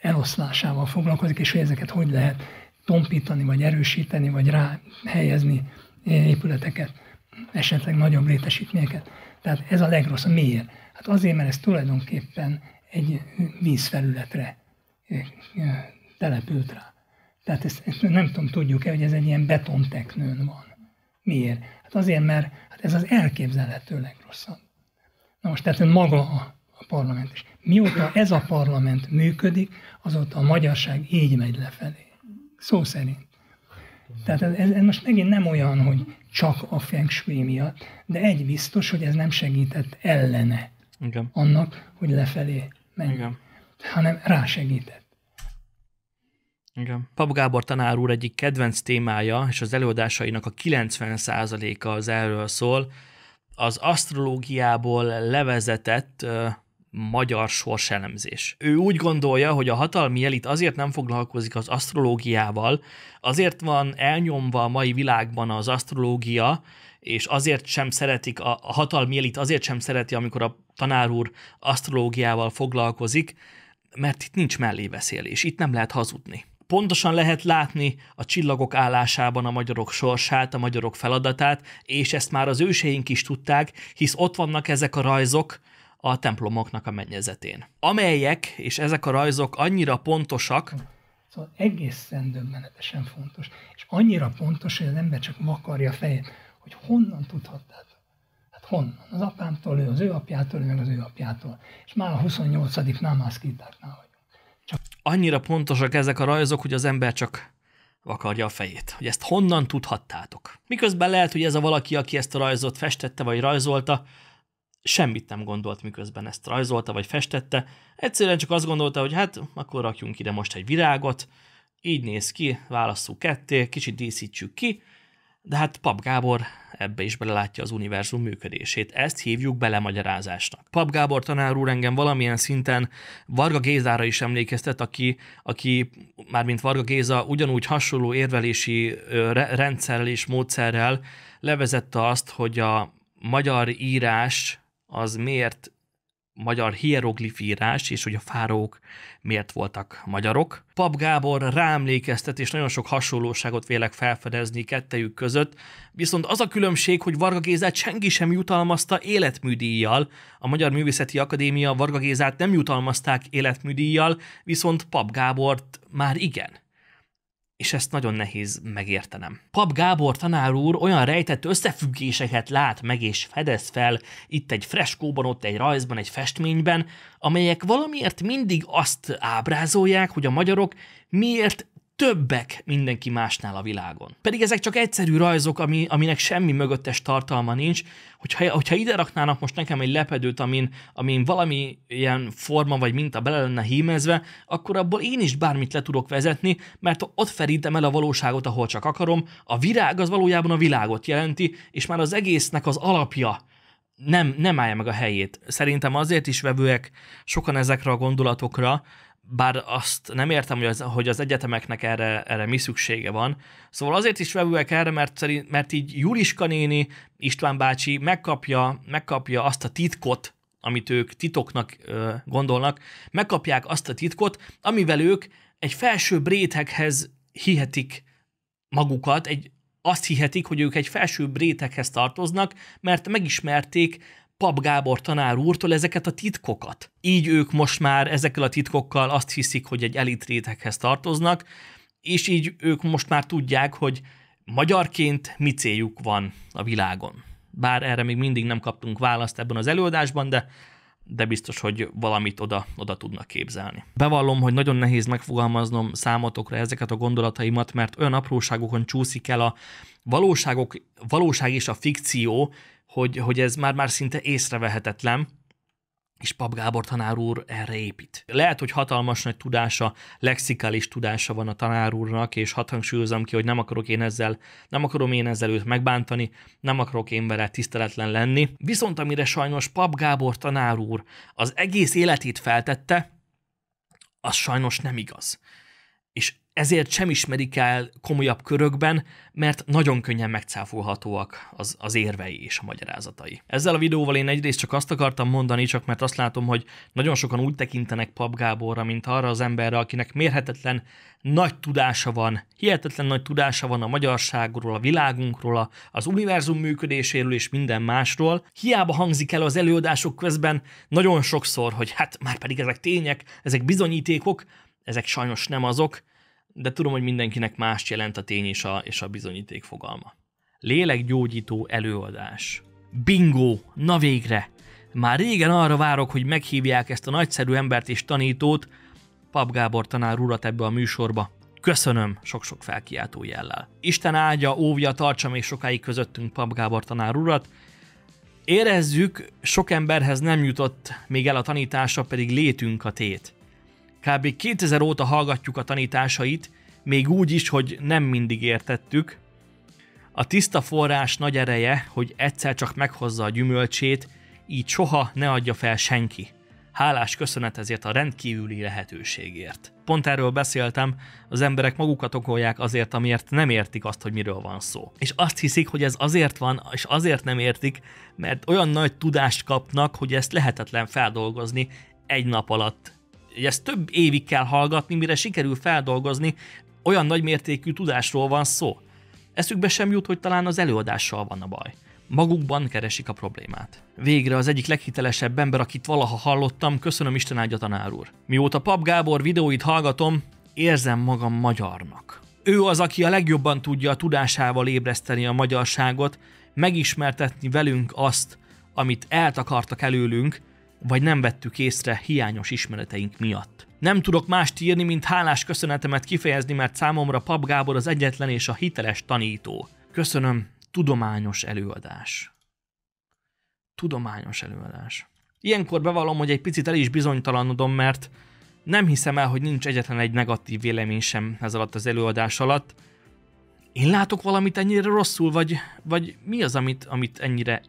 eloszlásával foglalkozik, és hogy ezeket hogy lehet tompítani, vagy erősíteni, vagy rá helyezni épületeket, esetleg nagyobb létesítményeket. Tehát ez a legrosszabb. Miért? Hát azért, mert ez tulajdonképpen egy vízfelületre települt rá. Tehát ezt, ezt nem tudom, tudjuk-e, hogy ez egy ilyen betonteknőn van. Miért? Hát azért, mert hát ez az elképzelhető legrosszabb. Na most, tehát maga a, a parlament is. Mióta ez a parlament működik, azóta a magyarság így megy lefelé. Szó szerint. Tehát ez, ez most megint nem olyan, hogy csak a feng shui miatt, de egy biztos, hogy ez nem segített ellene Igen. annak, hogy lefelé menj, Igen. hanem rásegített. Igen. Pap Gábor tanár úr egyik kedvenc témája, és az előadásainak a 90%-a az erről szól, az asztrológiából levezetett magyar sorselemzés. Ő úgy gondolja, hogy a hatalmi elit azért nem foglalkozik az asztrológiával, azért van elnyomva a mai világban az asztrológia, és azért sem szeretik, a, hatalmi elit azért sem szereti, amikor a tanár úr asztrológiával foglalkozik, mert itt nincs mellébeszélés, itt nem lehet hazudni. Pontosan lehet látni a csillagok állásában a magyarok sorsát, a magyarok feladatát, és ezt már az őseink is tudták, hisz ott vannak ezek a rajzok, a templomoknak a mennyezetén. Amelyek, és ezek a rajzok annyira pontosak, hm. Szóval egészen döbbenetesen fontos. És annyira pontos, hogy az ember csak vakarja a fejét, hogy honnan tudhattátok. Hát honnan? Az apámtól, ő az ő apjától, ő meg az ő apjától. És már a 28. námászkítáknál vagyunk. Csak... Annyira pontosak ezek a rajzok, hogy az ember csak vakarja a fejét, hogy ezt honnan tudhattátok. Miközben lehet, hogy ez a valaki, aki ezt a rajzot festette vagy rajzolta, semmit nem gondolt, miközben ezt rajzolta vagy festette, egyszerűen csak azt gondolta, hogy hát akkor rakjunk ide most egy virágot, így néz ki, válasszuk ketté, kicsit díszítsük ki, de hát Pap Gábor ebbe is belelátja az univerzum működését. Ezt hívjuk belemagyarázásnak. Pap Gábor tanár úr engem valamilyen szinten Varga Gézára is emlékeztet, aki, aki mármint Varga Géza ugyanúgy hasonló érvelési rendszerrel és módszerrel levezette azt, hogy a magyar írás az miért magyar hieroglifírás, és hogy a fárók miért voltak magyarok. Pap Gábor rámlékeztet, és nagyon sok hasonlóságot vélek felfedezni kettejük között, viszont az a különbség, hogy Varga Gézát senki sem jutalmazta életműdíjjal, a Magyar Művészeti Akadémia Varga Gézát nem jutalmazták életműdíjjal, viszont Pap Gábort már igen és ezt nagyon nehéz megértenem. Pap Gábor tanár úr olyan rejtett összefüggéseket lát meg és fedez fel itt egy freskóban, ott egy rajzban, egy festményben, amelyek valamiért mindig azt ábrázolják, hogy a magyarok miért többek mindenki másnál a világon. Pedig ezek csak egyszerű rajzok, ami, aminek semmi mögöttes tartalma nincs. Hogyha, hogyha ide raknának most nekem egy lepedőt, amin, amin valami ilyen forma vagy minta bele lenne hímezve, akkor abból én is bármit le tudok vezetni, mert ott ferítem el a valóságot, ahol csak akarom. A virág az valójában a világot jelenti, és már az egésznek az alapja nem, nem állja meg a helyét. Szerintem azért is vevőek sokan ezekre a gondolatokra, bár azt nem értem, hogy az, hogy az egyetemeknek erre, erre mi szüksége van. Szóval azért is vevőek erre, mert, szerint, mert így Juliska néni, István bácsi megkapja, megkapja azt a titkot, amit ők titoknak ö, gondolnak, megkapják azt a titkot, amivel ők egy felső réteghez hihetik magukat, egy, azt hihetik, hogy ők egy felső réteghez tartoznak, mert megismerték Pap Gábor tanár úrtól ezeket a titkokat. Így ők most már ezekkel a titkokkal azt hiszik, hogy egy elit réteghez tartoznak, és így ők most már tudják, hogy magyarként mi céljuk van a világon. Bár erre még mindig nem kaptunk választ ebben az előadásban, de de biztos, hogy valamit oda, oda tudnak képzelni. Bevallom, hogy nagyon nehéz megfogalmaznom számotokra ezeket a gondolataimat, mert olyan apróságokon csúszik el a valóságok, valóság és a fikció, hogy, hogy ez már-már szinte észrevehetetlen, és Pap Gábor tanár úr erre épít. Lehet, hogy hatalmas nagy tudása, lexikális tudása van a tanár úrnak, és hat hangsúlyozom ki, hogy nem akarok én ezzel, nem akarom én ezzel őt megbántani, nem akarok én vele tiszteletlen lenni. Viszont amire sajnos Pap Gábor tanár úr az egész életét feltette, az sajnos nem igaz. És ezért sem ismerik el komolyabb körökben, mert nagyon könnyen megcáfolhatóak az, az érvei és a magyarázatai. Ezzel a videóval én egyrészt csak azt akartam mondani, csak mert azt látom, hogy nagyon sokan úgy tekintenek Pap Gáborra, mint arra az emberre, akinek mérhetetlen nagy tudása van, hihetetlen nagy tudása van a magyarságról, a világunkról, az univerzum működéséről és minden másról. Hiába hangzik el az előadások közben nagyon sokszor, hogy hát már pedig ezek tények, ezek bizonyítékok, ezek sajnos nem azok, de tudom, hogy mindenkinek más jelent a tény és a, és a bizonyíték fogalma. Lélekgyógyító előadás. Bingo! Na végre! Már régen arra várok, hogy meghívják ezt a nagyszerű embert és tanítót, Pap Gábor tanár urat ebbe a műsorba. Köszönöm sok-sok felkiáltó jellel. Isten áldja, óvja, tartsa még sokáig közöttünk Pap Gábor tanár urat. Érezzük, sok emberhez nem jutott még el a tanítása, pedig létünk a tét. Kb. 2000 óta hallgatjuk a tanításait, még úgy is, hogy nem mindig értettük. A tiszta forrás nagy ereje, hogy egyszer csak meghozza a gyümölcsét, így soha ne adja fel senki. Hálás köszönet ezért a rendkívüli lehetőségért. Pont erről beszéltem, az emberek magukat okolják azért, amiért nem értik azt, hogy miről van szó. És azt hiszik, hogy ez azért van, és azért nem értik, mert olyan nagy tudást kapnak, hogy ezt lehetetlen feldolgozni egy nap alatt ezt több évig kell hallgatni, mire sikerül feldolgozni, olyan nagy mértékű tudásról van szó. Eszükbe sem jut, hogy talán az előadással van a baj. Magukban keresik a problémát. Végre az egyik leghitelesebb ember, akit valaha hallottam, köszönöm Isten áldja tanár úr. Mióta Pap Gábor videóit hallgatom, érzem magam magyarnak. Ő az, aki a legjobban tudja a tudásával ébreszteni a magyarságot, megismertetni velünk azt, amit eltakartak előlünk, vagy nem vettük észre hiányos ismereteink miatt. Nem tudok mást írni, mint hálás köszönetemet kifejezni, mert számomra Pap Gábor az egyetlen és a hiteles tanító. Köszönöm, tudományos előadás. Tudományos előadás. Ilyenkor bevallom, hogy egy picit el is bizonytalanodom, mert nem hiszem el, hogy nincs egyetlen egy negatív vélemény sem ez alatt az előadás alatt. Én látok valamit ennyire rosszul, vagy, vagy mi az, amit, amit ennyire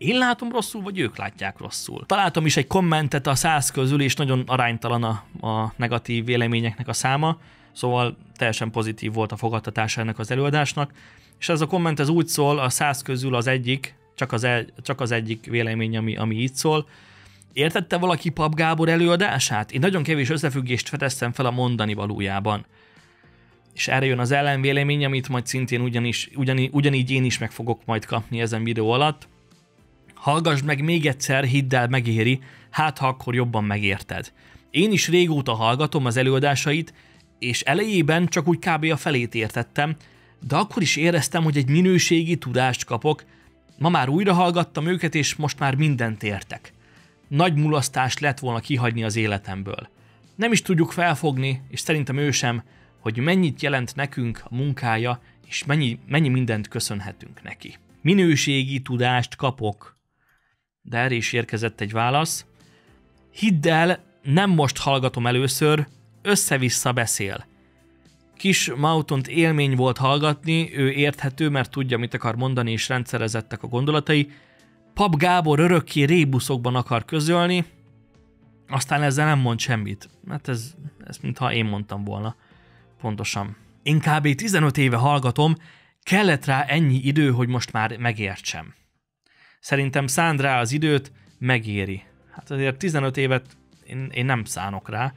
én látom rosszul, vagy ők látják rosszul. Találtam is egy kommentet a száz közül, és nagyon aránytalan a, a negatív véleményeknek a száma, szóval teljesen pozitív volt a fogadtatása ennek az előadásnak, és ez a komment ez úgy szól, a száz közül az egyik, csak az, egy, csak az egyik vélemény, ami, ami így szól, Értette valaki Pap Gábor előadását? Én nagyon kevés összefüggést fedeztem fel a mondani valójában. És erre jön az ellenvélemény, amit majd szintén ugyanis, ugyani, ugyanígy én is meg fogok majd kapni ezen videó alatt. Hallgass meg még egyszer, hidd el, megéri, hát ha akkor jobban megérted. Én is régóta hallgatom az előadásait, és elejében csak úgy kb. a felét értettem, de akkor is éreztem, hogy egy minőségi tudást kapok. Ma már újra hallgattam őket, és most már mindent értek. Nagy mulasztás lett volna kihagyni az életemből. Nem is tudjuk felfogni, és szerintem ő sem, hogy mennyit jelent nekünk a munkája, és mennyi, mennyi mindent köszönhetünk neki. Minőségi tudást kapok, de erre is érkezett egy válasz. Hidd el, nem most hallgatom először, össze-vissza beszél. Kis Mautont élmény volt hallgatni, ő érthető, mert tudja, mit akar mondani, és rendszerezettek a gondolatai. Pap Gábor örökké rébuszokban akar közölni, aztán ezzel nem mond semmit. Hát ez, ez mintha én mondtam volna. Pontosan. Én kb. 15 éve hallgatom, kellett rá ennyi idő, hogy most már megértsem. Szerintem szánd rá az időt, megéri. Hát azért 15 évet én, én nem szánok rá.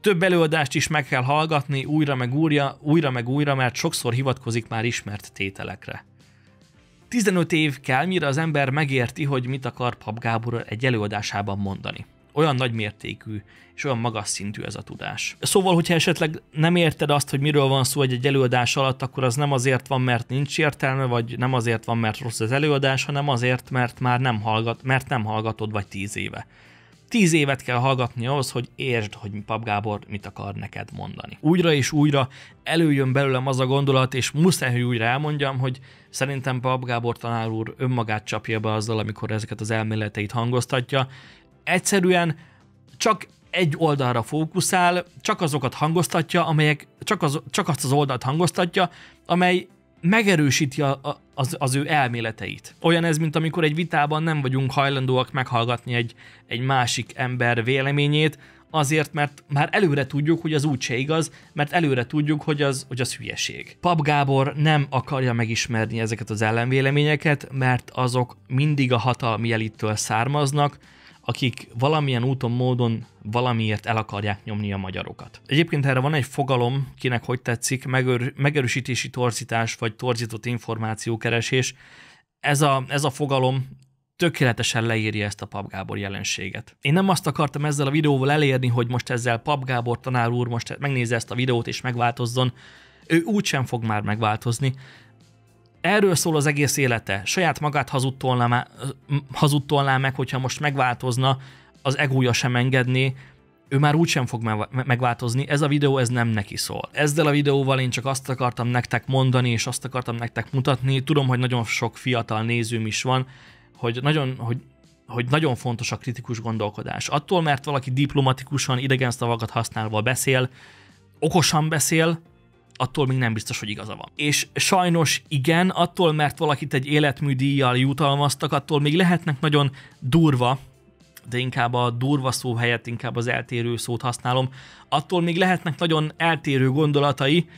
Több előadást is meg kell hallgatni, újra meg újra, újra meg újra, mert sokszor hivatkozik már ismert tételekre. 15 év kell, mire az ember megérti, hogy mit akar Pap Gábor egy előadásában mondani olyan nagymértékű és olyan magas szintű ez a tudás. Szóval, hogyha esetleg nem érted azt, hogy miről van szó egy előadás alatt, akkor az nem azért van, mert nincs értelme, vagy nem azért van, mert rossz az előadás, hanem azért, mert már nem, hallgat, mert nem hallgatod, vagy tíz éve. Tíz évet kell hallgatni ahhoz, hogy értsd, hogy Pap Gábor mit akar neked mondani. Újra és újra előjön belőlem az a gondolat, és muszáj, hogy újra elmondjam, hogy szerintem Pap Gábor tanár úr önmagát csapja be azzal, amikor ezeket az elméleteit hangoztatja, egyszerűen csak egy oldalra fókuszál, csak azokat hangoztatja, amelyek, csak, az, csak azt az oldalt hangoztatja, amely megerősíti a, a, az, az ő elméleteit. Olyan ez, mint amikor egy vitában nem vagyunk hajlandóak meghallgatni egy, egy másik ember véleményét, azért, mert már előre tudjuk, hogy az úgyse igaz, mert előre tudjuk, hogy az, hogy az hülyeség. Pap Gábor nem akarja megismerni ezeket az ellenvéleményeket, mert azok mindig a hatalmi elittől származnak, akik valamilyen úton, módon valamiért el akarják nyomni a magyarokat. Egyébként erre van egy fogalom, kinek hogy tetszik, megör, megerősítési torzítás vagy torzított információkeresés. Ez a, ez a fogalom tökéletesen leírja ezt a Pap Gábor jelenséget. Én nem azt akartam ezzel a videóval elérni, hogy most ezzel Pap Gábor tanár úr most megnézze ezt a videót és megváltozzon, ő úgysem fog már megváltozni, Erről szól az egész élete. Saját magát hazudtolná, hazudtolná meg, hogyha most megváltozna, az egója sem engedné, ő már úgy sem fog megváltozni, ez a videó ez nem neki szól. Ezzel a videóval én csak azt akartam nektek mondani, és azt akartam nektek mutatni, tudom, hogy nagyon sok fiatal nézőm is van, hogy nagyon, hogy, hogy nagyon fontos a kritikus gondolkodás. Attól, mert valaki diplomatikusan idegen szavakat használva beszél, okosan beszél, attól még nem biztos, hogy igaza van. És sajnos igen, attól, mert valakit egy életműdíjjal jutalmaztak, attól még lehetnek nagyon durva, de inkább a durva szó helyett inkább az eltérő szót használom, attól még lehetnek nagyon eltérő gondolatai,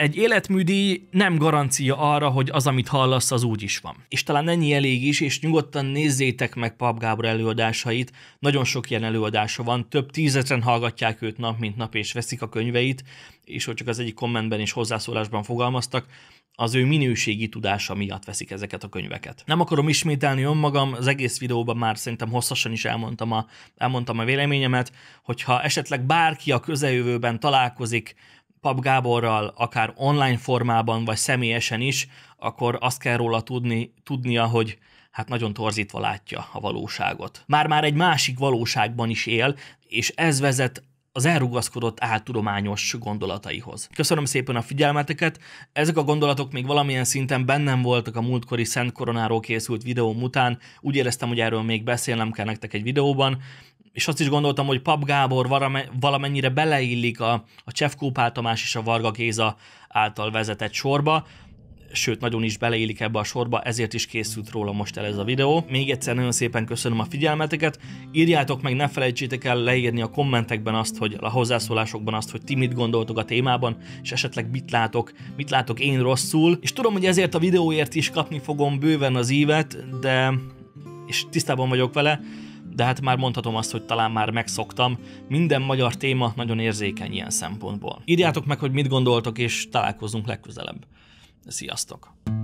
egy életműdíj nem garancia arra, hogy az, amit hallasz, az úgy is van. És talán ennyi elég is, és nyugodtan nézzétek meg Pap Gábor előadásait, nagyon sok ilyen előadása van, több tízezren hallgatják őt nap, mint nap, és veszik a könyveit, és hogy csak az egyik kommentben és hozzászólásban fogalmaztak, az ő minőségi tudása miatt veszik ezeket a könyveket. Nem akarom ismételni önmagam, az egész videóban már szerintem hosszasan is elmondtam a, elmondtam a véleményemet, hogyha esetleg bárki a közeljövőben találkozik Pap Gáborral, akár online formában, vagy személyesen is, akkor azt kell róla tudni, tudnia, hogy hát nagyon torzítva látja a valóságot. Már-már egy másik valóságban is él, és ez vezet az elrugaszkodott áltudományos gondolataihoz. Köszönöm szépen a figyelmeteket, ezek a gondolatok még valamilyen szinten bennem voltak a múltkori Szent Koronáról készült videóm után, úgy éreztem, hogy erről még beszélnem kell nektek egy videóban, és azt is gondoltam, hogy Pap Gábor valamennyire beleillik a, a Pál Tamás és a Varga Géza által vezetett sorba, sőt, nagyon is beleillik ebbe a sorba, ezért is készült róla most el ez a videó. Még egyszer nagyon szépen köszönöm a figyelmeteket, írjátok meg, ne felejtsétek el leírni a kommentekben azt, hogy a hozzászólásokban azt, hogy ti mit gondoltok a témában, és esetleg mit látok, mit látok én rosszul. És tudom, hogy ezért a videóért is kapni fogom bőven az ívet, de és tisztában vagyok vele, de hát már mondhatom azt, hogy talán már megszoktam. Minden magyar téma nagyon érzékeny ilyen szempontból. Írjátok meg, hogy mit gondoltok, és találkozunk legközelebb. Sziasztok!